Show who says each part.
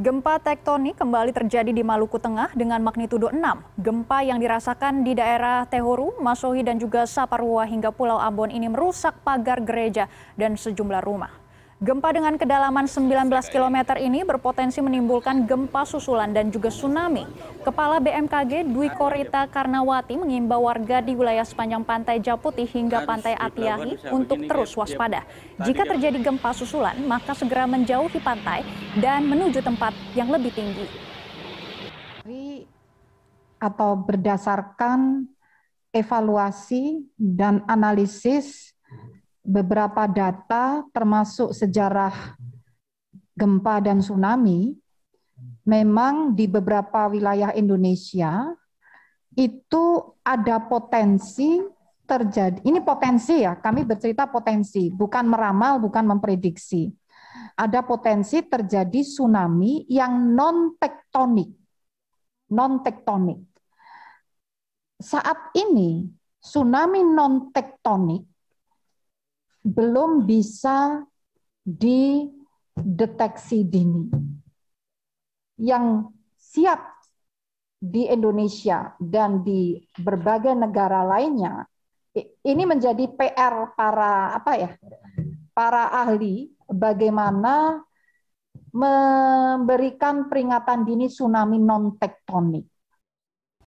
Speaker 1: Gempa tektonik kembali terjadi di Maluku Tengah dengan magnitudo 6. Gempa yang dirasakan di daerah Tehoru, Masohi dan juga Saparua hingga Pulau Ambon ini merusak pagar gereja dan sejumlah rumah. Gempa dengan kedalaman 19 km ini berpotensi menimbulkan gempa susulan dan juga tsunami. Kepala BMKG Dwi Korita ya. Karnawati mengimbau warga di wilayah sepanjang pantai Japuti hingga pantai Atiahi untuk terus waspada. Jika ya. terjadi gempa susulan, maka segera menjauhi pantai dan menuju tempat yang lebih tinggi.
Speaker 2: Atau berdasarkan evaluasi dan analisis beberapa data termasuk sejarah gempa dan tsunami, memang di beberapa wilayah Indonesia itu ada potensi terjadi. Ini potensi ya, kami bercerita potensi, bukan meramal, bukan memprediksi. Ada potensi terjadi tsunami yang non tektonik. Non tektonik. Saat ini tsunami non tektonik belum bisa dideteksi dini. Yang siap di Indonesia dan di berbagai negara lainnya ini menjadi PR para apa ya? para ahli bagaimana memberikan peringatan dini tsunami non tektonik.